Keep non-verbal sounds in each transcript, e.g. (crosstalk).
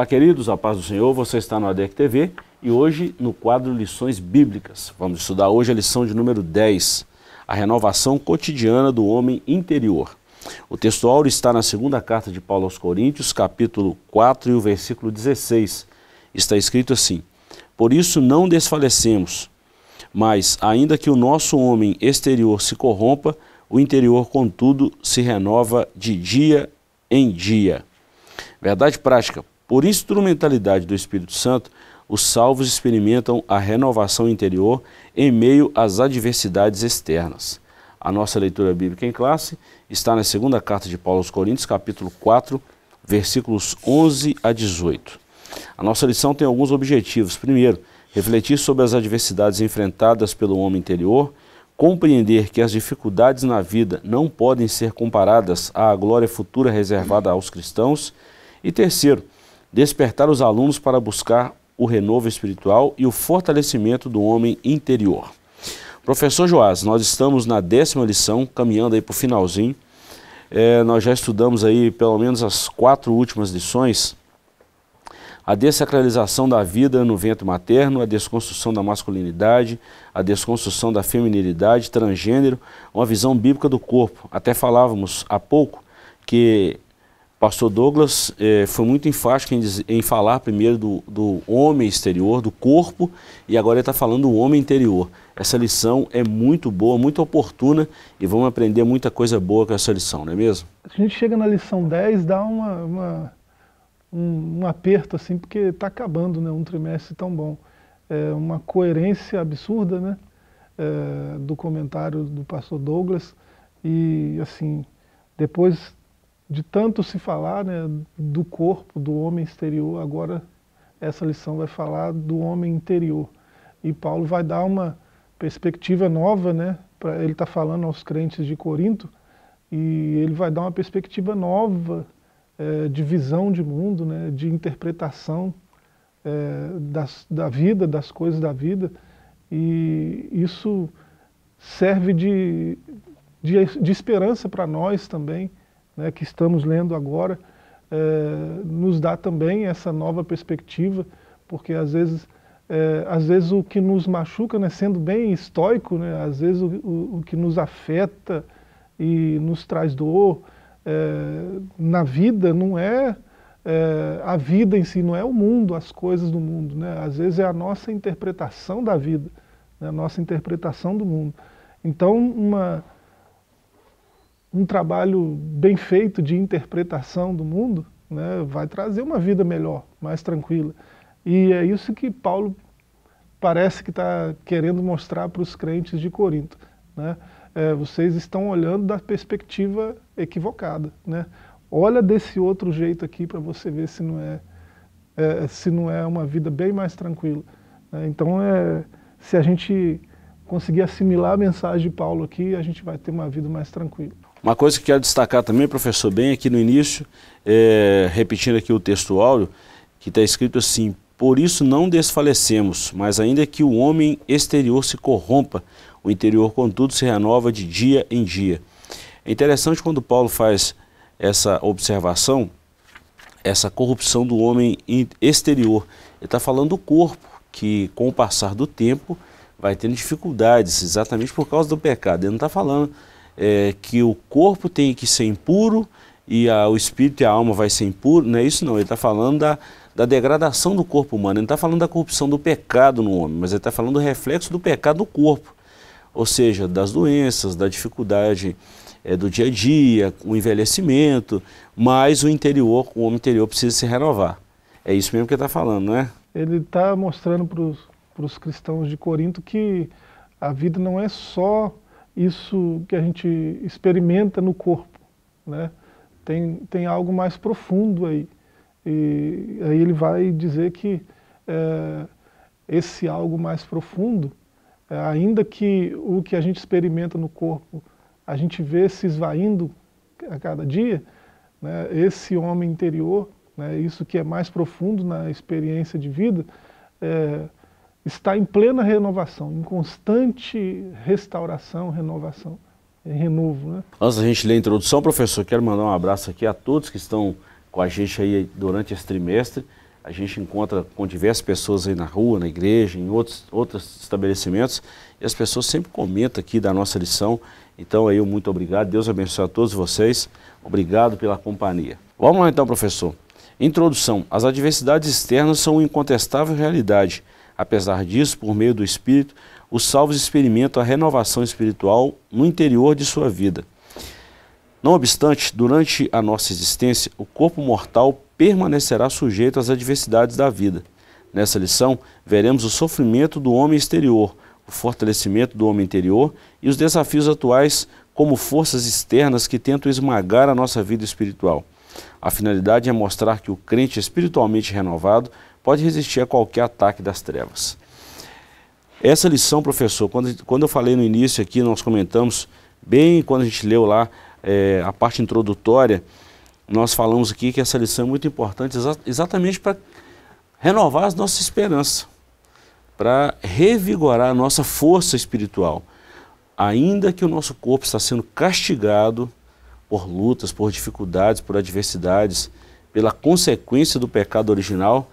Olá, queridos, a paz do Senhor, você está no ADEC TV e hoje no quadro Lições Bíblicas. Vamos estudar hoje a lição de número 10, a renovação cotidiana do homem interior. O texto áureo está na segunda carta de Paulo aos Coríntios, capítulo 4 e o versículo 16. Está escrito assim: Por isso não desfalecemos, mas ainda que o nosso homem exterior se corrompa, o interior, contudo, se renova de dia em dia. Verdade prática, por instrumentalidade do Espírito Santo, os salvos experimentam a renovação interior em meio às adversidades externas. A nossa leitura bíblica em classe está na segunda carta de Paulo aos Coríntios, capítulo 4, versículos 11 a 18. A nossa lição tem alguns objetivos. Primeiro, refletir sobre as adversidades enfrentadas pelo homem interior, compreender que as dificuldades na vida não podem ser comparadas à glória futura reservada aos cristãos. E terceiro, despertar os alunos para buscar o renovo espiritual e o fortalecimento do homem interior. Professor Joás, nós estamos na décima lição, caminhando aí para o finalzinho. É, nós já estudamos aí pelo menos as quatro últimas lições. A desacralização da vida no ventre materno, a desconstrução da masculinidade, a desconstrução da feminilidade, transgênero, uma visão bíblica do corpo. Até falávamos há pouco que pastor Douglas eh, foi muito enfático em, dizer, em falar primeiro do, do, homem exterior, do corpo, e agora ele está falando do homem interior. Essa lição é muito boa, muito oportuna, e vamos aprender muita coisa boa com essa lição, não é mesmo? A gente chega na lição 10, dá uma, uma um, um, aperto, assim, porque está acabando né, um trimestre tão bom. É uma coerência absurda né, é, do comentário do pastor Douglas, e assim, depois de tanto se falar né, do corpo do homem exterior, agora essa lição vai falar do homem interior. E Paulo vai dar uma perspectiva nova, né? Pra, ele está falando aos crentes de Corinto, e ele vai dar uma perspectiva nova é, de visão de mundo, né, de interpretação é, das, da vida, das coisas da vida. E isso serve de, de, de esperança para nós também né, que estamos lendo agora, é, nos dá também essa nova perspectiva, porque às vezes, é, às vezes o que nos machuca, né, sendo bem estoico, né, às vezes o, o, o que nos afeta e nos traz dor é, na vida não é, a vida em si, não é o mundo, as coisas do mundo, né, às vezes é a nossa interpretação da vida, né, a nossa interpretação do mundo. Então, uma um trabalho bem feito de interpretação do mundo, né, vai trazer uma vida melhor, mais tranquila. E é isso que Paulo parece que está querendo mostrar para os crentes de Corinto. Né? É, vocês estão olhando da perspectiva equivocada. Né? Olha desse outro jeito aqui para você ver se não é, é, se não é uma vida bem mais tranquila. Né? então, é, se a gente conseguir assimilar a mensagem de Paulo aqui, a gente vai ter uma vida mais tranquila. Uma coisa que quero destacar também, professor, bem aqui no início, é, repetindo aqui o texto áureo, que está escrito assim, por isso não desfalecemos, mas ainda que o homem exterior se corrompa, o interior, contudo, se renova de dia em dia. É interessante quando Paulo faz essa observação, essa corrupção do homem exterior. Ele está falando do corpo, que com o passar do tempo vai tendo dificuldades, exatamente por causa do pecado. Ele não está falando é, que o corpo tem que ser impuro e a, o espírito e a alma vai ser impuro, não é isso não. Ele está falando da, da degradação do corpo humano, ele não está falando da corrupção do pecado no homem, mas ele está falando do reflexo do pecado no corpo. Ou seja, das doenças, da dificuldade é, do dia a dia, o envelhecimento, mas o interior, o homem interior precisa se renovar. É isso mesmo que ele está falando, não é? Ele está mostrando para os cristãos de Corinto que a vida não é só isso que a gente experimenta no corpo, né? Tem, tem algo mais profundo aí. E aí ele vai dizer que é, esse algo mais profundo, é, ainda que o que a gente experimenta no corpo, a gente vê se esvaindo a cada dia, né? esse homem interior, né? isso que é mais profundo na experiência de vida, é, está em plena renovação, em constante restauração, renovação, eh, renovo. Né? Antes da gente ler a introdução, professor, quero mandar um abraço aqui a todos que estão com a gente aí durante esse trimestre. A gente encontra com diversas pessoas aí na rua, na igreja, em outros, outros estabelecimentos, e as pessoas sempre comentam aqui da nossa lição. Então, aí, muito obrigado. Deus abençoe a todos vocês. Obrigado pela companhia. Vamos lá, então, professor. Introdução. As adversidades externas são uma incontestável realidade, Apesar disso, por meio do Espírito, os salvos experimentam a renovação espiritual no interior de sua vida. Não obstante, durante a nossa existência, o corpo mortal permanecerá sujeito às adversidades da vida. Nessa lição, veremos o sofrimento do homem exterior, o fortalecimento do homem interior e os desafios atuais como forças externas que tentam esmagar a nossa vida espiritual. A finalidade é mostrar que o crente é espiritualmente renovado pode resistir a qualquer ataque das trevas. Essa lição, professor, quando, quando eu falei no início aqui, nós comentamos, bem quando a gente leu lá é, a parte introdutória, nós falamos aqui que essa lição é muito importante exa exatamente para renovar as nossas esperanças, para revigorar a nossa força espiritual. Ainda que o nosso corpo está sendo castigado por lutas, por dificuldades, por adversidades, pela consequência do pecado original,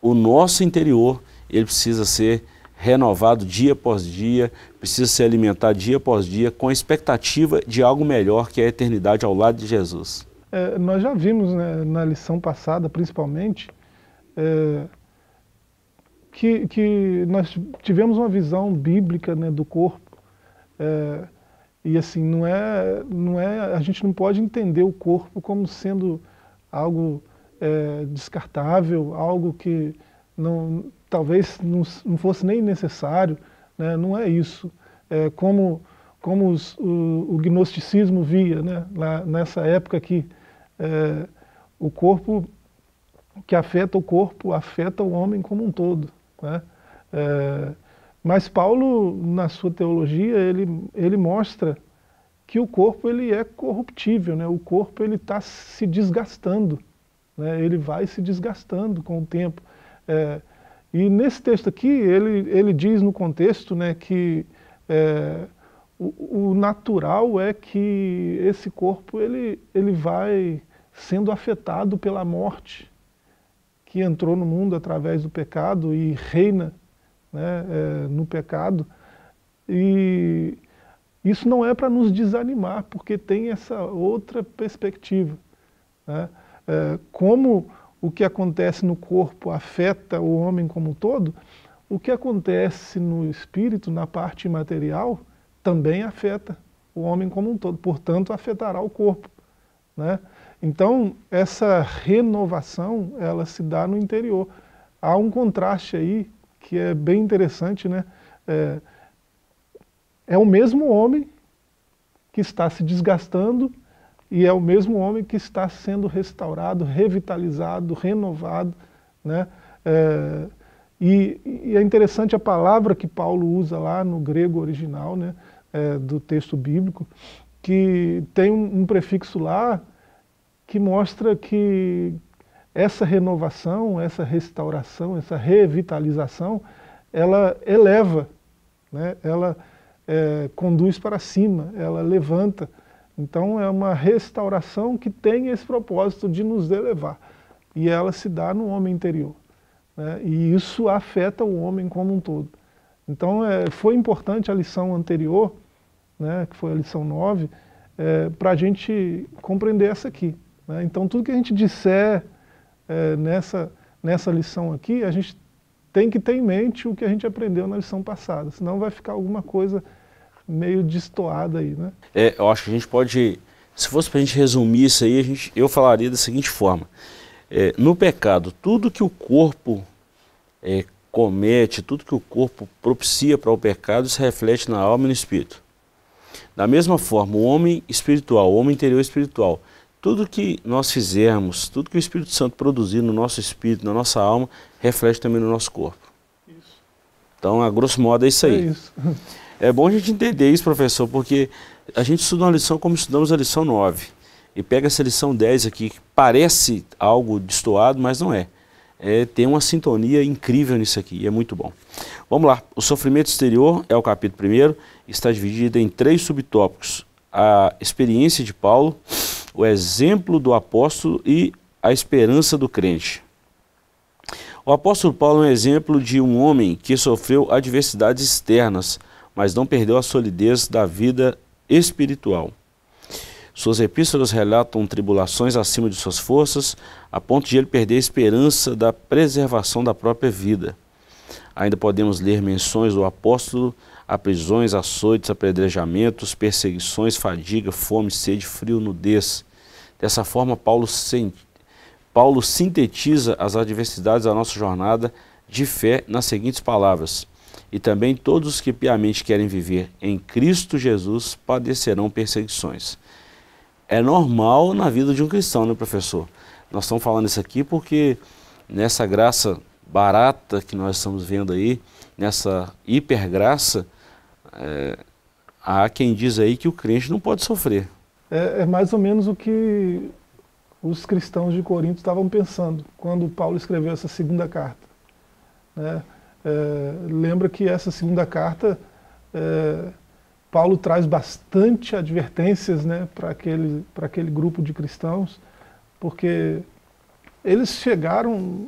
o nosso interior ele precisa ser renovado dia após dia, precisa se alimentar dia após dia com a expectativa de algo melhor que é a eternidade ao lado de Jesus. É, nós já vimos né, na lição passada, principalmente, é, que, que, nós tivemos uma visão bíblica né, do corpo. É, e assim, não é, não é, a gente não pode entender o corpo como sendo algo é, descartável, algo que não, talvez não, não fosse nem necessário, né? não é isso. É como como os, o, o, gnosticismo via né? Lá, nessa época que é, o corpo que afeta o corpo afeta o homem como um todo. Né? É, mas Paulo, na sua teologia, ele, ele mostra que o corpo ele é corruptível, né? o corpo ele está se desgastando né, ele vai se desgastando com o tempo. É, e nesse texto aqui, ele, ele diz no contexto né, que é, o, o, natural é que esse corpo ele, ele vai sendo afetado pela morte que entrou no mundo através do pecado e reina né, é, no pecado. E isso não é para nos desanimar, porque tem essa outra perspectiva. Né? Eh, como o que acontece no corpo afeta o homem como um todo, o que acontece no espírito, na parte material, também afeta o homem como um todo, portanto, afetará o corpo. Né? Então, essa renovação, ela se dá no interior. Há um contraste aí que é bem interessante, né? É, é o mesmo homem que está se desgastando, e é o mesmo homem que está sendo restaurado, revitalizado, renovado. Né? É, e, e, é interessante a palavra que Paulo usa lá no grego original, né? É, do texto bíblico, que tem um, um prefixo lá que mostra que essa renovação, essa restauração, essa revitalização, ela eleva, né? ela é, conduz para cima, ela levanta, então é uma restauração que tem esse propósito de nos elevar. E ela se dá no homem interior. Né? E isso afeta o homem como um todo. Então é, foi importante a lição anterior, né, que foi a lição 9, é, para a gente compreender essa aqui. Né? Então tudo que a gente disser é, nessa, nessa lição aqui, a gente tem que ter em mente o que a gente aprendeu na lição passada, senão vai ficar alguma coisa meio destoado aí, né? É, eu acho que a gente pode, se fosse para a gente resumir isso aí, a gente, eu falaria da seguinte forma: é, no pecado, tudo que o corpo é, comete, tudo que o corpo propicia para o pecado se reflete na alma e no espírito. Da mesma forma, o homem espiritual, o homem interior espiritual, tudo que nós fizermos, tudo que o Espírito Santo produzir no nosso espírito, na nossa alma, reflete também no nosso corpo. Isso. Então, a grosso modo, é isso aí. É isso. (laughs) É bom a gente entender isso, professor, porque a gente estuda uma lição como estudamos a lição 9. E pega essa lição 10 aqui, que parece algo destoado, mas não é. é. Tem uma sintonia incrível nisso aqui, e é muito bom. Vamos lá, o sofrimento exterior é o capítulo primeiro, está dividido em três subtópicos. A experiência de Paulo, o exemplo do apóstolo e a esperança do crente. O apóstolo Paulo é um exemplo de um homem que sofreu adversidades externas, mas não perdeu a solidez da vida espiritual. Suas epístolas relatam tribulações acima de suas forças, a ponto de ele perder a esperança da preservação da própria vida. Ainda podemos ler menções do apóstolo a prisões, açoites, apedrejamentos, perseguições, fadiga, fome, sede, frio, nudez. Dessa forma, Paulo, Paulo sintetiza as adversidades da nossa jornada de fé nas seguintes palavras: e também todos os que piamente querem viver em Cristo Jesus padecerão perseguições. É normal na vida de um cristão, né, professor? Nós estamos falando isso aqui porque nessa graça barata que nós estamos vendo aí, nessa hipergraça, é, há quem diz aí que o crente não pode sofrer. É, é mais ou menos o que os cristãos de Corinto estavam pensando quando Paulo escreveu essa segunda carta. Né? É, lembra que essa segunda carta, é, Paulo traz bastante advertências né, para aquele, aquele grupo de cristãos, porque eles chegaram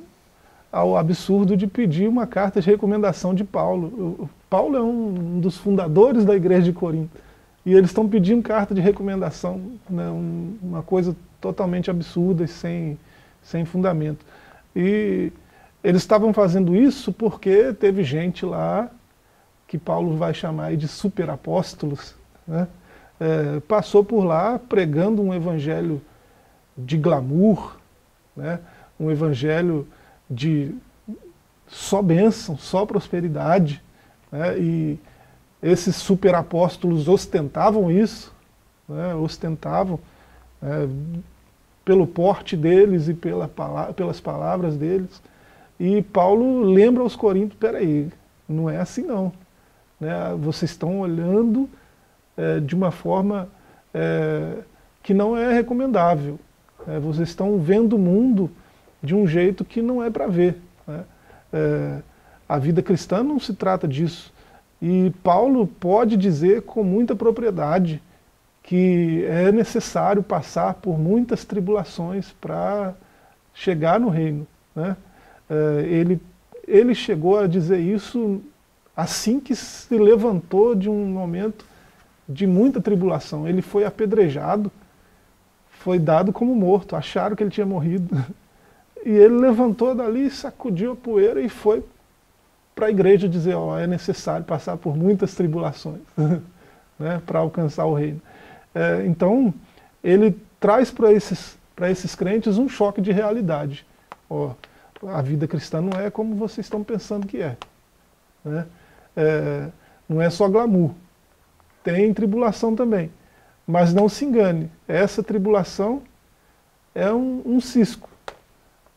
ao absurdo de pedir uma carta de recomendação de Paulo. O Paulo é um dos fundadores da igreja de Corinto. E eles estão pedindo carta de recomendação, né, uma coisa totalmente absurda e sem, sem fundamento. E eles estavam fazendo isso porque teve gente lá, que Paulo vai chamar de superapóstolos, né? É, passou por lá pregando um evangelho de glamour, né? um evangelho de só bênção, só prosperidade. Né? E esses superapóstolos ostentavam isso, né? ostentavam é, pelo porte deles e pela, pelas palavras deles. E Paulo lembra aos Coríntios, peraí, não é assim não. Né? Vocês estão olhando é, de uma forma é, que não é recomendável. É, vocês estão vendo o mundo de um jeito que não é para ver. Né? É, a vida cristã não se trata disso. E Paulo pode dizer com muita propriedade que é necessário passar por muitas tribulações para chegar no reino. Né? Eh, ele, ele chegou a dizer isso assim que se levantou de um momento de muita tribulação. Ele foi apedrejado, foi dado como morto, acharam que ele tinha morrido. (laughs) E ele levantou dali, sacudiu a poeira e foi para a igreja dizer: ó, é necessário passar por muitas tribulações (laughs) né, para alcançar o reino. É, então, ele traz para esses, esses crentes um choque de realidade. Ó, a vida cristã não é como vocês estão pensando que é. Né? é não é só glamour. Tem tribulação também. Mas não se engane, essa tribulação é um, um cisco.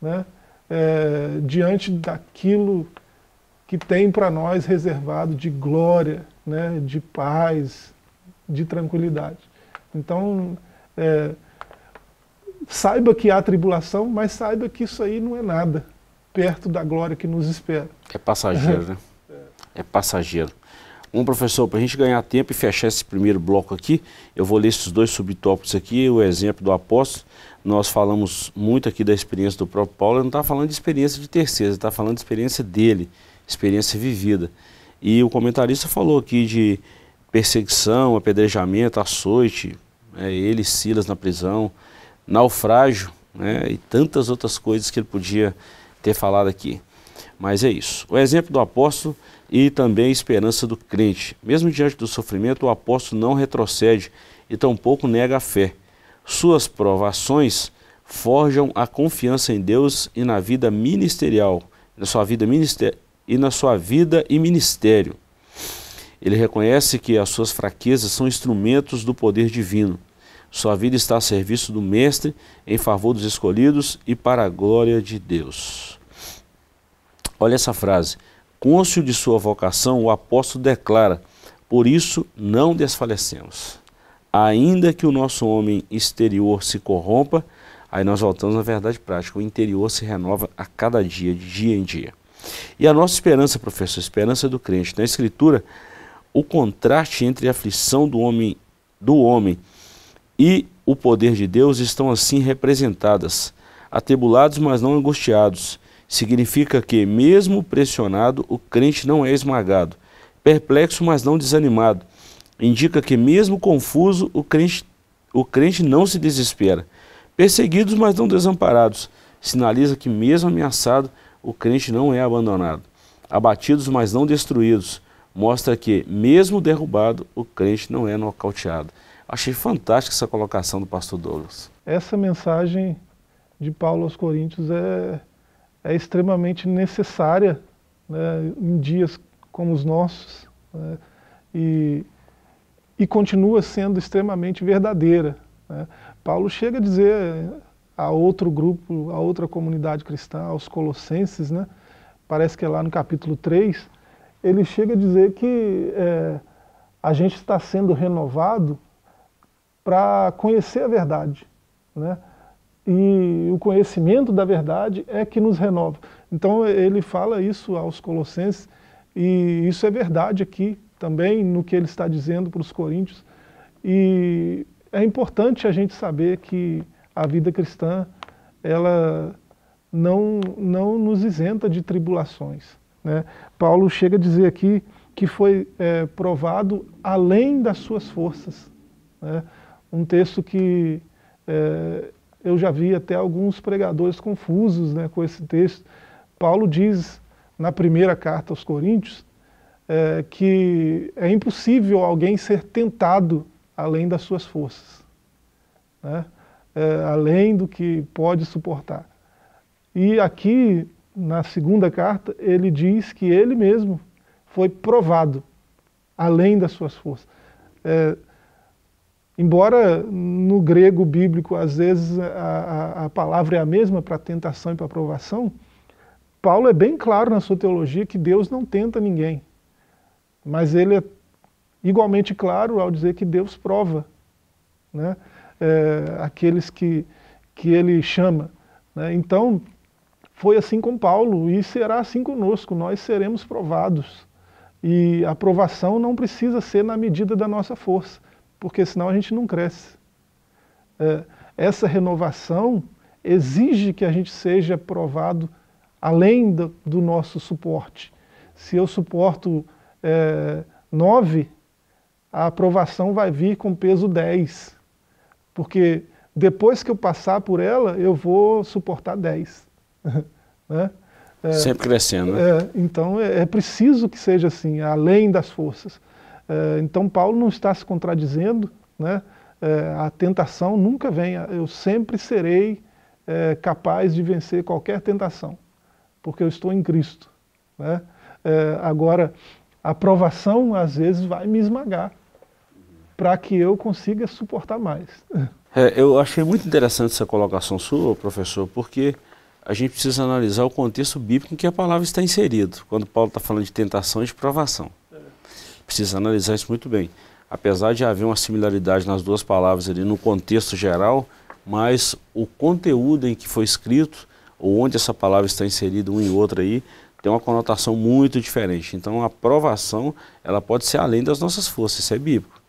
Né? É, diante daquilo que tem para nós reservado de glória, né? de paz, de tranquilidade. Então, é, saiba que há tribulação, mas saiba que isso aí não é nada perto da glória que nos espera. É passageiro, né? Uhum. É passageiro. Um professor, para a gente ganhar tempo e fechar esse primeiro bloco aqui, eu vou ler esses dois subtópicos aqui, o exemplo do apóstolo. Nós falamos muito aqui da experiência do próprio Paulo, ele não está falando de experiência de terceiros, ele está falando de experiência dele, experiência vivida. E o comentarista falou aqui de perseguição, apedrejamento, açoite, é, ele Silas na prisão, naufrágio né, e tantas outras coisas que ele podia ter falado aqui. Mas é isso. O exemplo do apóstolo e também a esperança do crente. Mesmo diante do sofrimento, o apóstolo não retrocede e tampouco nega a fé. Suas provações forjam a confiança em Deus e na vida ministerial, na sua vida e na sua vida e ministério. Ele reconhece que as suas fraquezas são instrumentos do poder divino sua vida está a serviço do Mestre, em favor dos escolhidos e para a glória de Deus. Olha essa frase. Côncio de sua vocação, o apóstolo declara: Por isso não desfalecemos. Ainda que o nosso homem exterior se corrompa, aí nós voltamos à verdade prática, o interior se renova a cada dia, de dia em dia. E a nossa esperança, professor, a esperança do crente. Na Escritura, o contraste entre a aflição do homem, do homem e o poder de Deus estão assim representadas, atribulados, mas não angustiados. Significa que, mesmo pressionado, o crente não é esmagado, perplexo, mas não desanimado. Indica que, mesmo confuso, o crente, o crente não se desespera. Perseguidos, mas não desamparados. Sinaliza que, mesmo ameaçado, o crente não é abandonado. Abatidos, mas não destruídos. Mostra que, mesmo derrubado, o crente não é nocauteado. Achei fantástica essa colocação do pastor Douglas. Essa mensagem de Paulo aos Coríntios é, é extremamente necessária né, em dias como os nossos né, e, e continua sendo extremamente verdadeira. Né. Paulo chega a dizer a outro grupo, a outra comunidade cristã, aos colossenses, né, parece que é lá no capítulo 3, ele chega a dizer que é, a gente está sendo renovado para conhecer a verdade. Né? E o conhecimento da verdade é que nos renova. Então ele fala isso aos Colossenses, e isso é verdade aqui também no que ele está dizendo para os Coríntios. E é importante a gente saber que a vida cristã, ela não, não nos isenta de tribulações. Né? Paulo chega a dizer aqui que foi é, provado além das suas forças. Né? um texto que é, eu já vi até alguns pregadores confusos né, com esse texto. Paulo diz na primeira carta aos Coríntios é, que é impossível alguém ser tentado além das suas forças, né? é, além do que pode suportar. E aqui, na segunda carta, ele diz que ele mesmo foi provado além das suas forças. É, Embora no grego bíblico, às vezes, a, a palavra é a mesma para tentação e para aprovação Paulo é bem claro na sua teologia que Deus não tenta ninguém. Mas ele é igualmente claro ao dizer que Deus prova né? É, aqueles que, que ele chama. Né? Então, foi assim com Paulo e será assim conosco, nós seremos provados. E a provação não precisa ser na medida da nossa força porque senão a gente não cresce. É, essa renovação exige que a gente seja provado além do, do nosso suporte. Se eu suporto é, 9, a aprovação vai vir com peso 10, porque depois que eu passar por ela, eu vou suportar 10. (laughs) né? é, Sempre crescendo. Né? É, então é, é preciso que seja assim, além das forças. Eh, então Paulo não está se contradizendo, né? Eh, a tentação nunca vem, eu sempre serei eh, capaz de vencer qualquer tentação, porque eu estou em Cristo. Né? agora, a provação às vezes vai me esmagar para que eu consiga suportar mais. (laughs) É, eu achei muito interessante essa colocação sua, professor, porque a gente precisa analisar o contexto bíblico em que a palavra está inserida, quando Paulo está falando de tentação e de provação precisa analisar isso muito bem. Apesar de haver uma similaridade nas duas palavras ali no contexto geral, mas o conteúdo em que foi escrito, ou onde essa palavra está inserida um em outra aí, tem uma conotação muito diferente. Então a provação, ela pode ser além das nossas forças, isso é bíblico.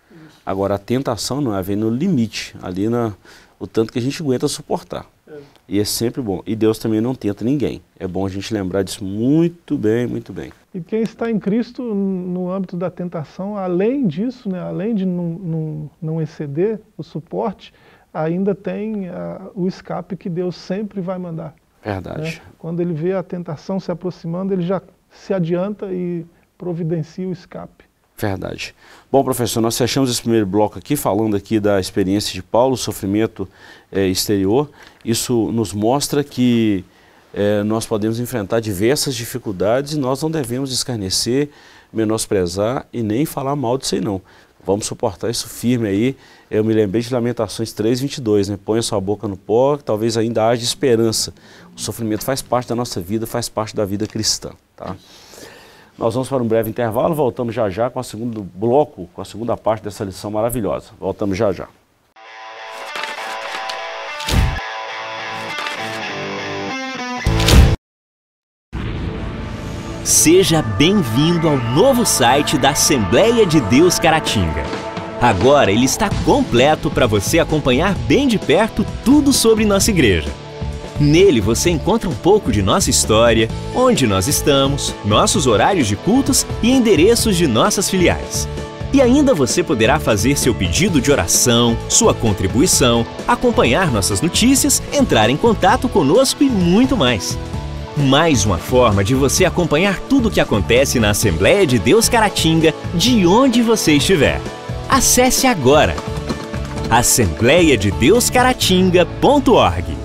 Agora a tentação não é, vem no limite, ali na, o tanto que a gente aguenta suportar. É. E é sempre bom. E Deus também não tenta ninguém. É bom a gente lembrar disso muito bem, muito bem. E quem está em Cristo no âmbito da tentação, além disso, né, além de não, não, não exceder o suporte, ainda tem o escape que Deus sempre vai mandar. Verdade. Né? Quando ele vê a tentação se aproximando, ele já se adianta e providencia o escape. Verdade. Bom, professor, nós fechamos esse primeiro bloco aqui falando aqui da experiência de Paulo, sofrimento é, exterior. Isso nos mostra que é, nós podemos enfrentar diversas dificuldades e nós não devemos escarnecer, menosprezar e nem falar mal disso aí não. Vamos suportar isso firme aí. Eu me lembrei de Lamentações 3:22, né? Põe a sua boca no pó, que talvez ainda haja esperança. O sofrimento faz parte da nossa vida, faz parte da vida cristã, tá? Nós vamos para um breve intervalo, voltamos já já com a segundo bloco, com a segunda parte dessa lição maravilhosa. Voltamos já já. Seja bem-vindo ao novo site da Assembleia de Deus Caratinga. Agora ele está completo para você acompanhar bem de perto tudo sobre nossa igreja. Nele você encontra um pouco de nossa história, onde nós estamos, nossos horários de cultos e endereços de nossas filiais. E ainda você poderá fazer seu pedido de oração, sua contribuição, acompanhar nossas notícias, entrar em contato conosco e muito mais. Mais uma forma de você acompanhar tudo o que acontece na Assembleia de Deus Caratinga, de onde você estiver. Acesse agora assembleiadedeuscaratinga.org.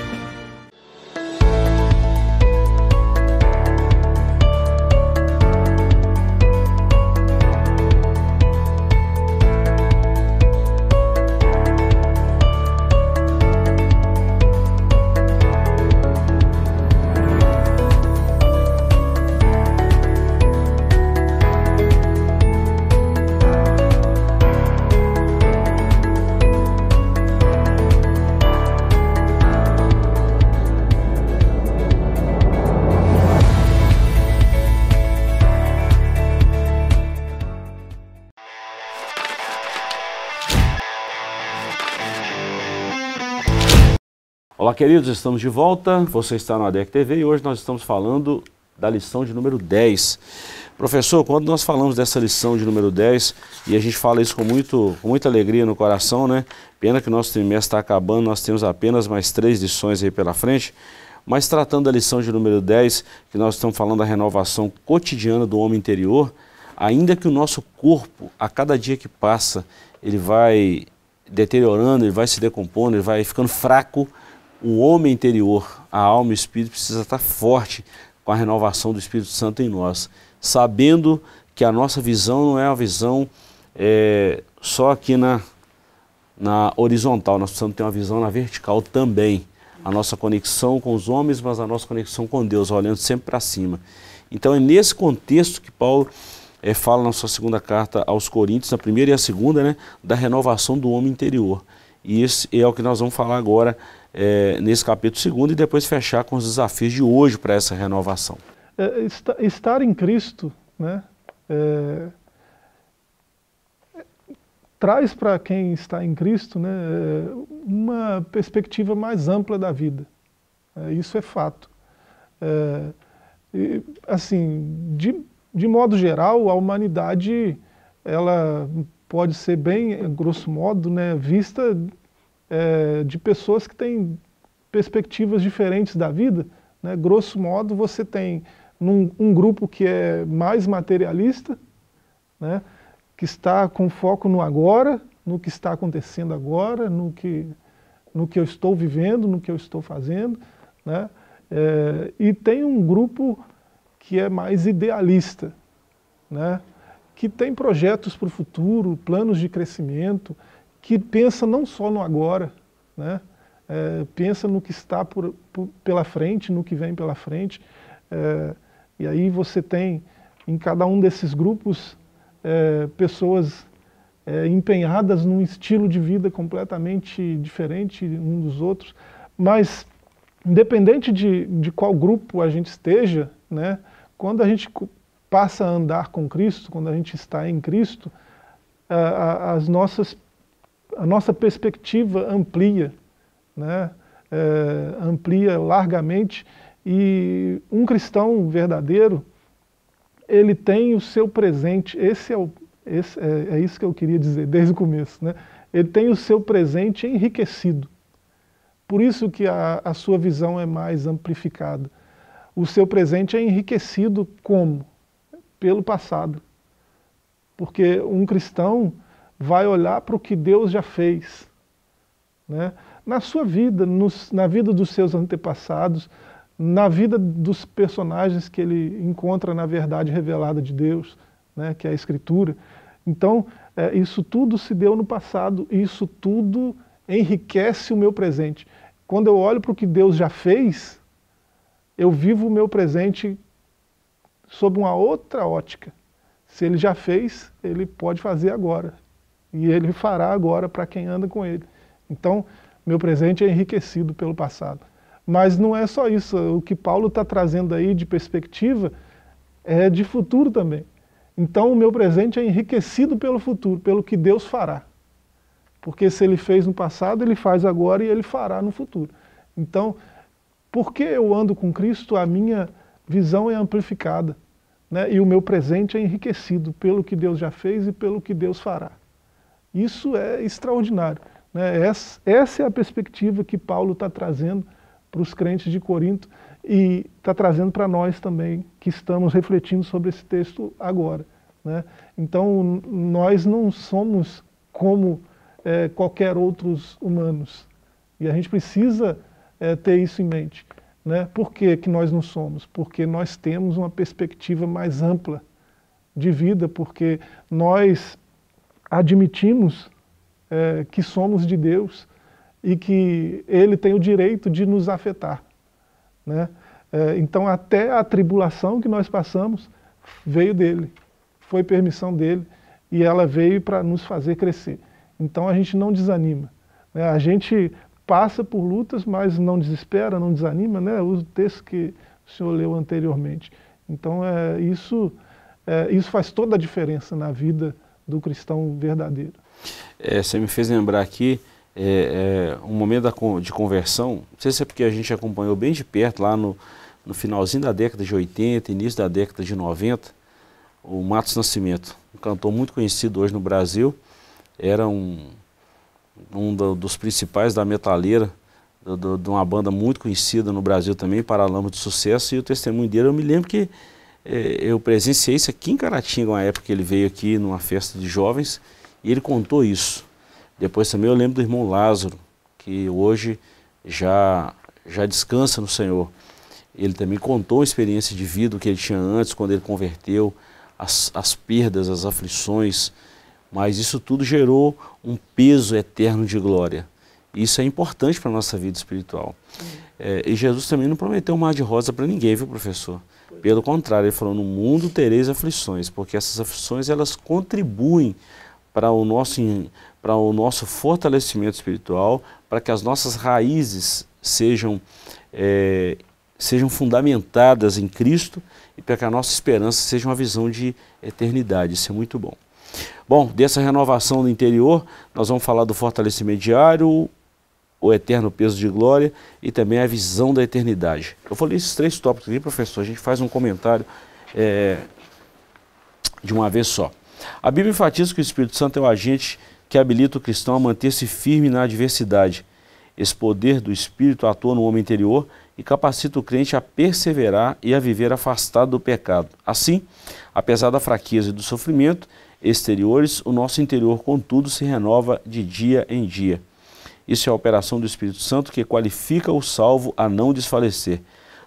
Olá, queridos, estamos de volta. Você está no ADEC TV e hoje nós estamos falando da lição de número 10. Professor, quando nós falamos dessa lição de número 10, e a gente fala isso com, muito, com muita alegria no coração, né? Pena que o nosso trimestre está acabando, nós temos apenas mais três lições aí pela frente. Mas tratando da lição de número 10, que nós estamos falando da renovação cotidiana do homem interior, ainda que o nosso corpo, a cada dia que passa, ele vai deteriorando, ele vai se decompondo, ele vai ficando fraco, o homem interior, a alma e o espírito precisa estar forte com a renovação do Espírito Santo em nós, sabendo que a nossa visão não é a visão é, só aqui na, na horizontal, nós precisamos ter uma visão na vertical também. A nossa conexão com os homens, mas a nossa conexão com Deus, olhando sempre para cima. Então é nesse contexto que Paulo é, fala na sua segunda carta aos Coríntios, na primeira e a segunda, né, da renovação do homem interior. E esse é o que nós vamos falar agora é, nesse capítulo segundo e depois fechar com os desafios de hoje para essa renovação. É, estar em Cristo né, é, traz para quem está em Cristo né, é, uma perspectiva mais ampla da vida. É, isso é fato. É, e, assim, de, de modo geral, a humanidade ela pode ser bem, grosso modo, né, vista é, de pessoas que têm perspectivas diferentes da vida. Né? Grosso modo, você tem num, um grupo que é mais materialista, né? que está com foco no agora, no que está acontecendo agora, no que, no que eu estou vivendo, no que eu estou fazendo. Né? É, e tem um grupo que é mais idealista, né? que tem projetos para o futuro, planos de crescimento, que pensa não só no agora, né? É, pensa no que está por, por, pela frente, no que vem pela frente. É, e aí você tem em cada um desses grupos é, pessoas é, empenhadas num estilo de vida completamente diferente um dos outros. Mas, independente de, de qual grupo a gente esteja, né, quando a gente passa a andar com Cristo, quando a gente está em Cristo, as nossas a nossa perspectiva amplia, né? É, amplia largamente e um cristão verdadeiro, ele tem o seu presente, esse é, o, esse é, é isso que eu queria dizer desde o começo, né? ele tem o seu presente enriquecido. Por isso que a, a sua visão é mais amplificada. O seu presente é enriquecido como? Pelo passado. Porque um cristão, vai olhar para o que Deus já fez. Né? Na sua vida, nos, na vida dos seus antepassados, na vida dos personagens que ele encontra na verdade revelada de Deus, né, que é a Escritura. Então, é, isso tudo se deu no passado, isso tudo enriquece o meu presente. Quando eu olho para o que Deus já fez, eu vivo o meu presente sob uma outra ótica. Se ele já fez, ele pode fazer agora. E ele fará agora para quem anda com ele. Então, meu presente é enriquecido pelo passado. Mas não é só isso. O que Paulo está trazendo aí de perspectiva é de futuro também. Então, o meu presente é enriquecido pelo futuro, pelo que Deus fará. Porque se ele fez no passado, ele faz agora e ele fará no futuro. Então, porque eu ando com Cristo, a minha visão é amplificada. Né? E o meu presente é enriquecido pelo que Deus já fez e pelo que Deus fará. Isso é extraordinário. Né? Essa, essa é a perspectiva que Paulo está trazendo para os crentes de Corinto e está trazendo para nós também, que estamos refletindo sobre esse texto agora. Né? Então, nós não somos como é, qualquer outros humanos. E a gente precisa é, ter isso em mente. Né? Por que, que nós não somos? Porque nós temos uma perspectiva mais ampla de vida, porque nós admitimos é, que somos de Deus e que Ele tem o direito de nos afetar. Né? É, então, até a tribulação que nós passamos veio dele, foi permissão dele e ela veio para nos fazer crescer. Então, a gente não desanima. Né? A gente passa por lutas, mas não desespera, não desanima, né? o texto que o senhor leu anteriormente. Então, é, isso, é, isso faz toda a diferença na vida do cristão verdadeiro. É, você me fez lembrar aqui é, é, um momento da, de conversão, não sei se é porque a gente acompanhou bem de perto lá no, no finalzinho da década de 80, início da década de 90, o Matos Nascimento, um cantor muito conhecido hoje no Brasil, era um, um do, dos principais da metaleira, de uma banda muito conhecida no Brasil também, Paralama de Sucesso, e o testemunho dele, eu me lembro que é, eu presenciei isso aqui em Caratinga, uma época que ele veio aqui numa festa de jovens e ele contou isso. Depois também eu lembro do irmão Lázaro, que hoje já, já descansa no Senhor. Ele também contou a experiência de vida que ele tinha antes, quando ele converteu, as, as perdas, as aflições, mas isso tudo gerou um peso eterno de glória. Isso é importante para a nossa vida espiritual. É, e Jesus também não prometeu um mar de rosa para ninguém, viu, professor? Pelo contrário, ele falou, no mundo tereis aflições, porque essas aflições elas contribuem para o nosso, para o nosso fortalecimento espiritual, para que as nossas raízes sejam, é, sejam fundamentadas em Cristo e para que a nossa esperança seja uma visão de eternidade. Isso é muito bom. Bom, dessa renovação do interior, nós vamos falar do fortalecimento diário, o eterno peso de glória e também a visão da eternidade. Eu falei esses três tópicos aqui, professor, a gente faz um comentário é, de uma vez só. A Bíblia enfatiza que o Espírito Santo é o agente que habilita o cristão a manter-se firme na adversidade. Esse poder do Espírito atua no homem interior e capacita o crente a perseverar e a viver afastado do pecado. Assim, apesar da fraqueza e do sofrimento exteriores, o nosso interior, contudo, se renova de dia em dia. Isso é a operação do Espírito Santo que qualifica o salvo a não desfalecer.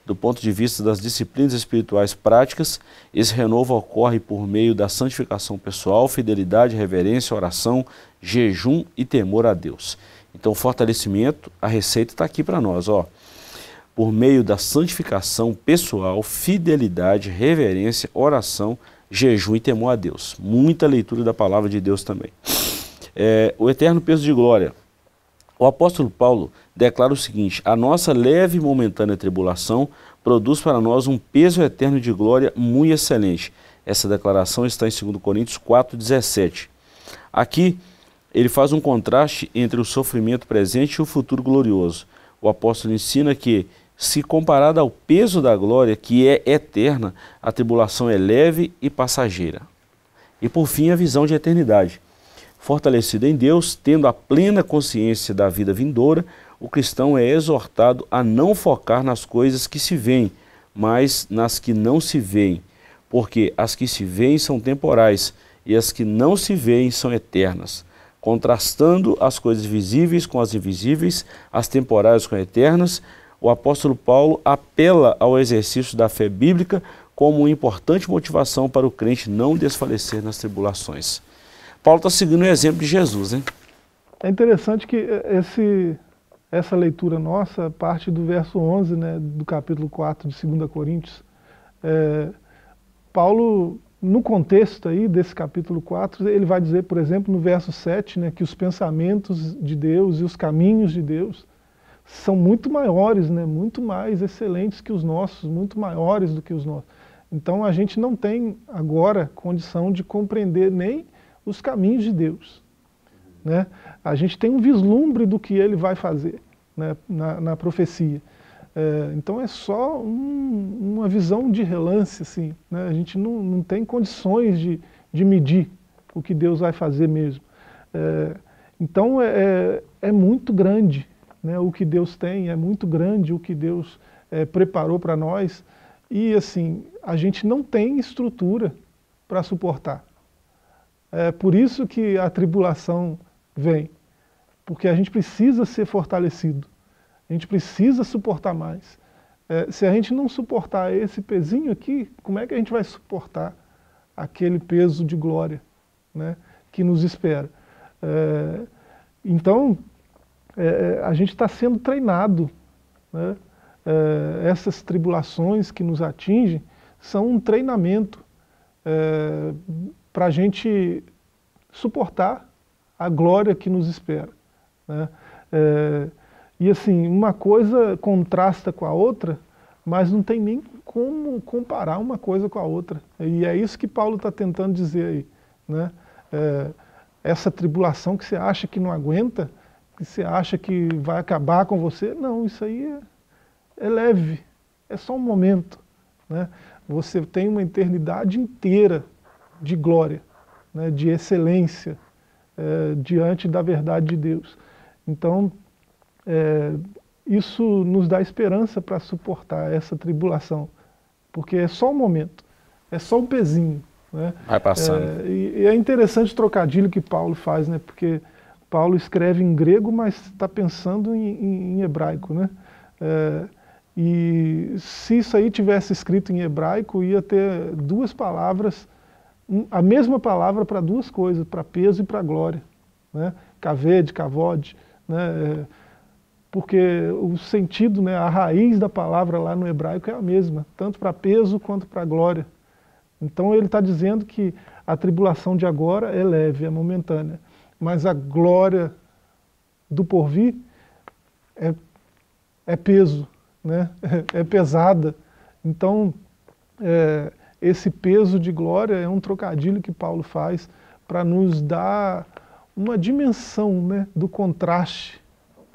Do ponto de vista das disciplinas espirituais práticas, esse renovo ocorre por meio da santificação pessoal, fidelidade, reverência, oração, jejum e temor a Deus. Então, fortalecimento, a receita está aqui para nós, ó. Por meio da santificação pessoal, fidelidade, reverência, oração, jejum e temor a Deus. Muita leitura da palavra de Deus também. É, o eterno peso de glória o apóstolo Paulo declara o seguinte: A nossa leve e momentânea tribulação produz para nós um peso eterno de glória muito excelente. Essa declaração está em 2 Coríntios 4,17. Aqui ele faz um contraste entre o sofrimento presente e o futuro glorioso. O apóstolo ensina que, se comparada ao peso da glória, que é eterna, a tribulação é leve e passageira. E por fim, a visão de eternidade. Fortalecido em Deus, tendo a plena consciência da vida vindoura, o cristão é exortado a não focar nas coisas que se veem, mas nas que não se veem, porque as que se veem são temporais e as que não se veem são eternas. Contrastando as coisas visíveis com as invisíveis, as temporais com as eternas, o apóstolo Paulo apela ao exercício da fé bíblica como uma importante motivação para o crente não desfalecer nas tribulações. Paulo está seguindo o exemplo de Jesus. Né? É interessante que eh, esse, essa leitura nossa parte do verso 11 né, do capítulo 4 de 2 Coríntios. É, Paulo, no contexto aí desse capítulo 4, ele vai dizer, por exemplo, no verso 7, né, que os pensamentos de Deus e os caminhos de Deus são muito maiores, né, muito mais excelentes que os nossos, muito maiores do que os nossos. Então a gente não tem agora condição de compreender nem os caminhos de Deus. Né? A gente tem um vislumbre do que ele vai fazer né? na, na profecia. É, então é só um, uma visão de relance, assim. Né? A gente não, não tem condições de, de medir o que Deus vai fazer mesmo. É, então é, é, é muito grande né? o que Deus tem, é muito grande o que Deus é, preparou para nós. E assim, a gente não tem estrutura para suportar. É por isso que a tribulação vem, porque a gente precisa ser fortalecido, a gente precisa suportar mais. É, se a gente não suportar esse pezinho aqui, como é que a gente vai suportar aquele peso de glória né, que nos espera? É, então, é, é a gente está sendo treinado. Né? É, essas tribulações que nos atingem são um treinamento é, para a gente suportar a glória que nos espera. Né? É, e assim, uma coisa contrasta com a outra, mas não tem nem como comparar uma coisa com a outra. E é isso que Paulo está tentando dizer aí. Né? É, essa tribulação que você acha que não aguenta, que você acha que vai acabar com você, não, isso aí é, é leve, é só um momento. Né? Você tem uma eternidade inteira de glória, né, de excelência é, diante da verdade de Deus. Então, é, isso nos dá esperança para suportar essa tribulação, porque é só um momento, é só um pezinho. Né? Vai passando. É, e, é interessante o trocadilho que Paulo faz, né? porque Paulo escreve em grego, mas está pensando em, em, em, hebraico. Né? É, e se isso aí tivesse escrito em hebraico, ia ter duas palavras a mesma palavra para duas coisas, para peso e para glória. Né? Cavede, cavode, né? É, porque o sentido, né, a raiz da palavra lá no hebraico é a mesma, tanto para peso quanto para glória. Então ele está dizendo que a tribulação de agora é leve, é momentânea, mas a glória do porvir é, é peso, né? (laughs) é pesada. Então, é, esse peso de glória é um trocadilho que Paulo faz para nos dar uma dimensão né, do contraste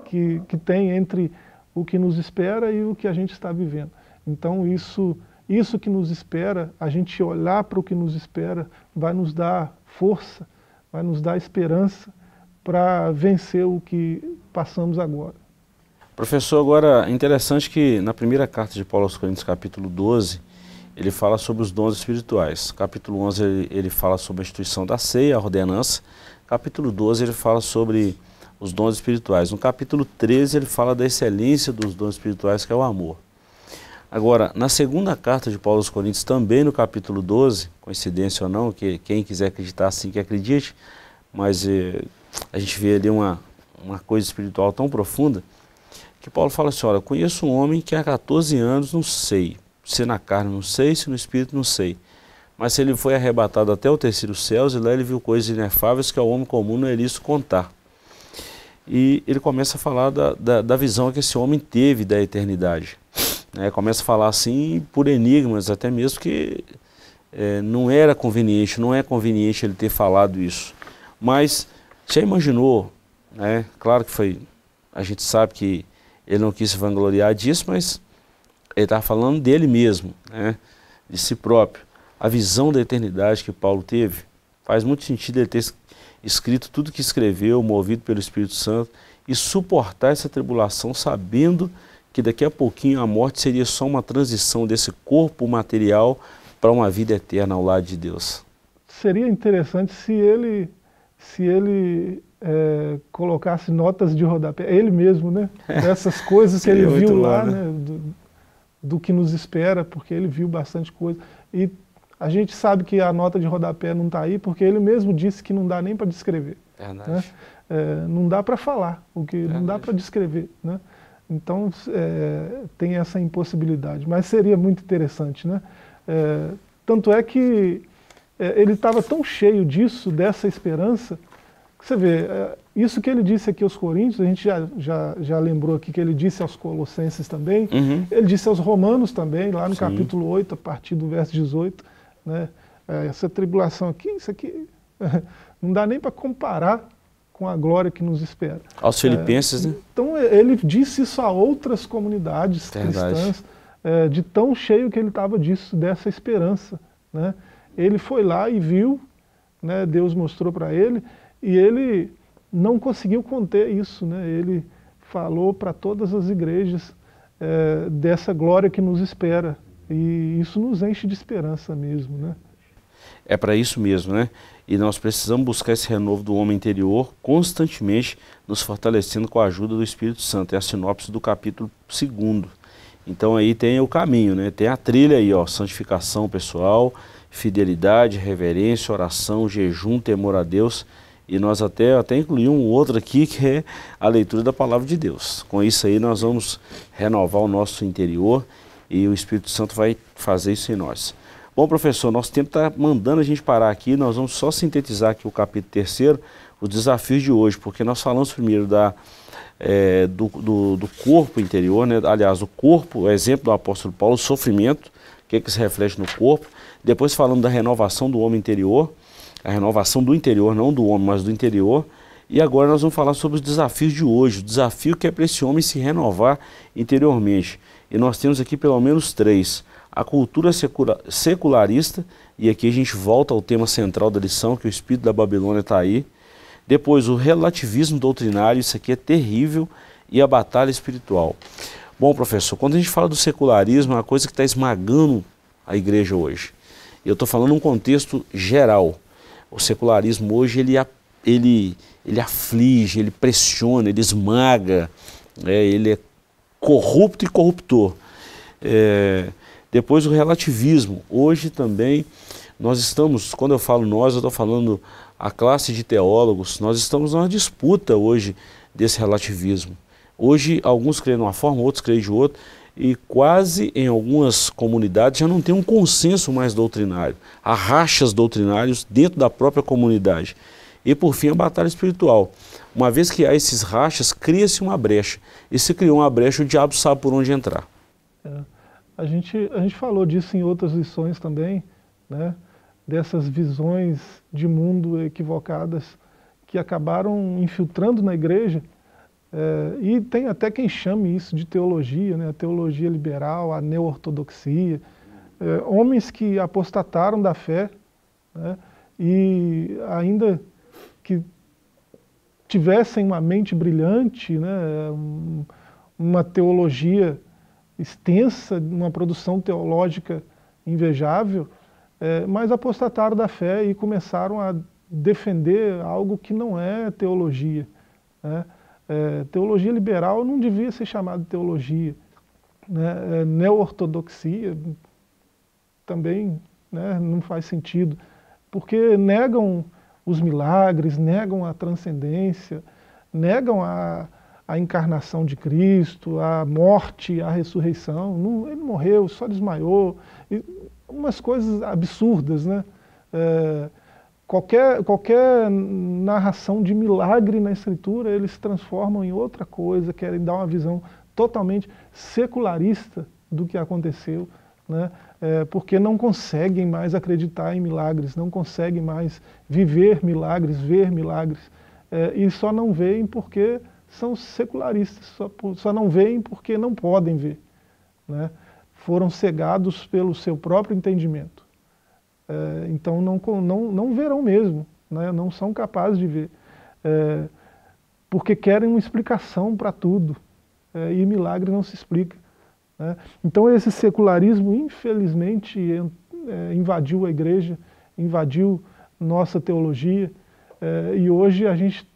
que, que tem entre o que nos espera e o que a gente está vivendo. Então isso, isso que nos espera, a gente olhar para o que nos espera, vai nos dar força, vai nos dar esperança para vencer o que passamos agora. Professor, agora é interessante que na primeira carta de Paulo aos Coríntios, capítulo 12, ele fala sobre os dons espirituais. Capítulo 11, ele, ele fala sobre a instituição da ceia, a ordenança. Capítulo 12, ele fala sobre os dons espirituais. No capítulo 13, ele fala da excelência dos dons espirituais, que é o amor. Agora, na segunda carta de Paulo aos Coríntios, também no capítulo 12, coincidência ou não, que quem quiser acreditar assim que acredite, mas eh, a gente vê ali uma, uma coisa espiritual tão profunda, que Paulo fala assim, olha, conheço um homem que há 14 anos, não sei, se na carne não sei, se no espírito não sei. Mas se ele foi arrebatado até o terceiro céu, e lá ele viu coisas inefáveis que ao homem comum não é lícito contar. E ele começa a falar da, da, da visão que esse homem teve da eternidade. É, começa a falar assim por enigmas, até mesmo que é, não era conveniente, não é conveniente ele ter falado isso. Mas já imaginou, né? claro que foi, a gente sabe que ele não quis se vangloriar disso, mas ele estava falando dele mesmo, né? de si próprio. A visão da eternidade que Paulo teve faz muito sentido ele ter escrito tudo que escreveu, movido pelo Espírito Santo, e suportar essa tribulação sabendo que daqui a pouquinho a morte seria só uma transição desse corpo material para uma vida eterna ao lado de Deus. Seria interessante se ele, se ele é, colocasse notas de rodapé, ele mesmo, né? (laughs) Essas coisas que ele viu lá, lá né? né? do que nos espera, porque ele viu bastante coisa. E a gente sabe que a nota de rodapé não está aí, porque ele mesmo disse que não dá nem para descrever. Né? É, não dá para falar, o que não dá para descrever. Né? Então é, tem essa impossibilidade. Mas seria muito interessante. Né? É, tanto é que é, ele estava tão cheio disso, dessa esperança, você vê, é, isso que ele disse aqui aos Coríntios, a gente já, já, já lembrou aqui que ele disse aos Colossenses também, uhum. ele disse aos Romanos também, lá no Sim. capítulo 8, a partir do verso 18, né? É, essa tribulação aqui, isso aqui (laughs) não dá nem para comparar com a glória que nos espera. Aos é, Filipenses, é, né? Então ele disse isso a outras comunidades cristãs, é, de tão cheio que ele estava disso, dessa esperança. Né? Ele foi lá e viu, né? Deus mostrou para ele, e ele não conseguiu conter isso, né? ele falou para todas as igrejas é, dessa glória que nos espera. E isso nos enche de esperança mesmo. Né? É para isso mesmo, né? E nós precisamos buscar esse renovo do homem interior constantemente, nos fortalecendo com a ajuda do Espírito Santo. É a sinopse do capítulo 2. Então aí tem o caminho, né? Tem a trilha aí, ó, santificação pessoal, fidelidade, reverência, oração, jejum, temor a Deus e nós até, até incluímos um outro aqui que é a leitura da palavra de Deus. Com isso aí nós vamos renovar o nosso interior e o Espírito Santo vai fazer isso em nós. Bom, professor, nosso tempo está mandando a gente parar aqui, nós vamos só sintetizar aqui o capítulo terceiro, os desafios de hoje, porque nós falamos primeiro da, é, do, do, do, corpo interior, né? aliás, o corpo, o exemplo do apóstolo Paulo, o sofrimento, o que, é que se reflete no corpo, depois falamos da renovação do homem interior, a renovação do interior, não do homem, mas do interior. E agora nós vamos falar sobre os desafios de hoje, o desafio que é para esse homem se renovar interiormente. E nós temos aqui pelo menos três. A cultura secularista, e aqui a gente volta ao tema central da lição, que é o espírito da Babilônia está aí. Depois, o relativismo doutrinário, isso aqui é terrível, e a batalha espiritual. Bom, professor, quando a gente fala do secularismo, é uma coisa que está esmagando a igreja hoje. Eu estou falando um contexto geral o secularismo hoje ele, ele, ele aflige, ele pressiona, ele esmaga, é, ele é corrupto e corruptor. É, depois o relativismo. Hoje também nós estamos, quando eu falo nós, eu estou falando a classe de teólogos, nós estamos numa disputa hoje desse relativismo. Hoje alguns creem de uma forma, outros creem de outra e quase em algumas comunidades já não tem um consenso mais doutrinário. Há rachas doutrinários dentro da própria comunidade. E por fim, a batalha espiritual. Uma vez que há esses rachas, cria-se uma brecha. E se criou uma brecha, o diabo sabe por onde entrar. É. A, gente, a gente falou disso em outras lições também, né? dessas visões de mundo equivocadas que acabaram infiltrando na igreja é, e tem até quem chame isso de teologia, né? a teologia liberal, a neo-ortodoxia. É, homens que apostataram da fé né? e ainda que tivessem uma mente brilhante, né? uma teologia extensa, uma produção teológica invejável, é, mas apostataram da fé e começaram a defender algo que não é teologia. Né? É, teologia liberal não devia ser chamada de teologia. Né? É, Neo-ortodoxia também né, não faz sentido, porque negam os milagres, negam a transcendência, negam a, a encarnação de Cristo, a morte, a ressurreição. Não, ele morreu, só desmaiou. E umas coisas absurdas, né? É, Qualquer, qualquer narração de milagre na escritura, eles transformam em outra coisa, querem dar uma visão totalmente secularista do que aconteceu, né? É, porque não conseguem mais acreditar em milagres, não conseguem mais viver milagres, ver milagres, é, e só não veem porque são secularistas, só, só não veem porque não podem ver. Né? Foram cegados pelo seu próprio entendimento. É, então não, não, não verão mesmo, né? não são capazes de ver. É, porque querem uma explicação para tudo. É, e milagre não se explica. Né? Então esse secularismo, infelizmente, é, invadiu a igreja, invadiu nossa teologia, é, e hoje a gente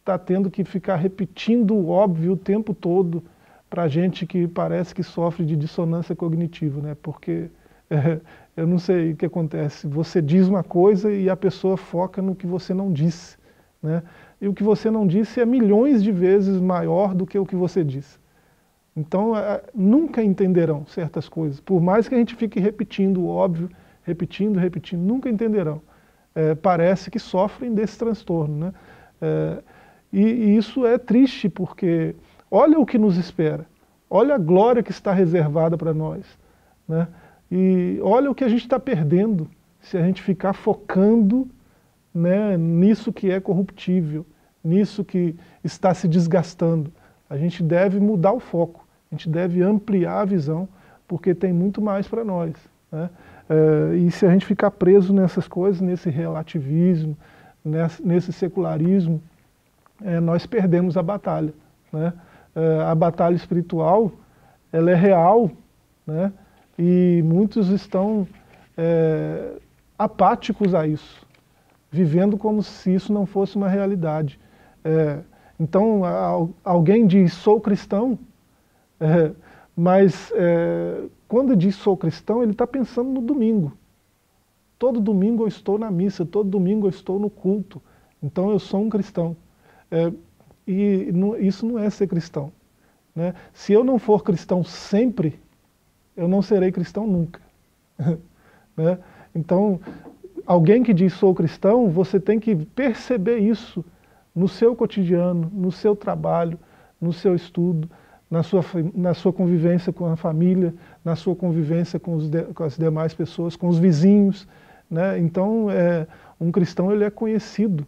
está tendo que ficar repetindo o óbvio o tempo todo para gente que parece que sofre de dissonância cognitiva, né? porque (laughs) eu não sei o que acontece. Você diz uma coisa e a pessoa foca no que você não disse. Né? E o que você não disse é milhões de vezes maior do que o que você disse. Então, nunca entenderão certas coisas. Por mais que a gente fique repetindo o óbvio, repetindo, repetindo, nunca entenderão. É, parece que sofrem desse transtorno. Né? É, e, e isso é triste, porque olha o que nos espera, olha a glória que está reservada para nós. Né? E olha o que a gente está perdendo se a gente ficar focando né, nisso que é corruptível, nisso que está se desgastando. A gente deve mudar o foco, a gente deve ampliar a visão, porque tem muito mais para nós. Né? Eh, e se a gente ficar preso nessas coisas, nesse relativismo, nesse, secularismo, eh, nós perdemos a batalha. Né? Eh, a batalha espiritual, ela é real, né? e muitos estão é, apáticos a isso, vivendo como se isso não fosse uma realidade. É, então, alguém diz sou cristão, (laughs) é, mas é, quando diz sou cristão, ele está pensando no domingo. Todo domingo eu estou na missa, todo domingo eu estou no culto, então eu sou um cristão. É, e não, isso não é ser cristão. Né? Se eu não for cristão sempre, eu não serei cristão nunca. (laughs) né? Então, alguém que diz sou cristão, você tem que perceber isso no seu cotidiano, no seu trabalho, no seu estudo, na sua, na sua convivência com a família, na sua convivência com, de, com as demais pessoas, com os vizinhos. Né? Então, é, um cristão ele é conhecido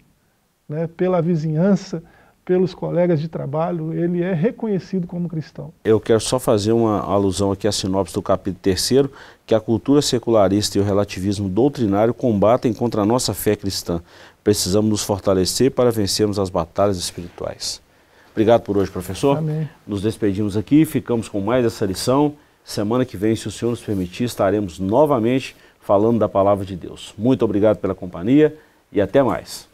né, pela vizinhança, pelos colegas de trabalho, ele é reconhecido como cristão. Eu quero só fazer uma alusão aqui à sinopse do capítulo 3, que a cultura secularista e o relativismo doutrinário combatem contra a nossa fé cristã. Precisamos nos fortalecer para vencermos as batalhas espirituais. Obrigado por hoje, professor. Amém. Nos despedimos aqui, ficamos com mais essa lição. Semana que vem, se o Senhor nos permitir, estaremos novamente falando da palavra de Deus. Muito obrigado pela companhia e até mais.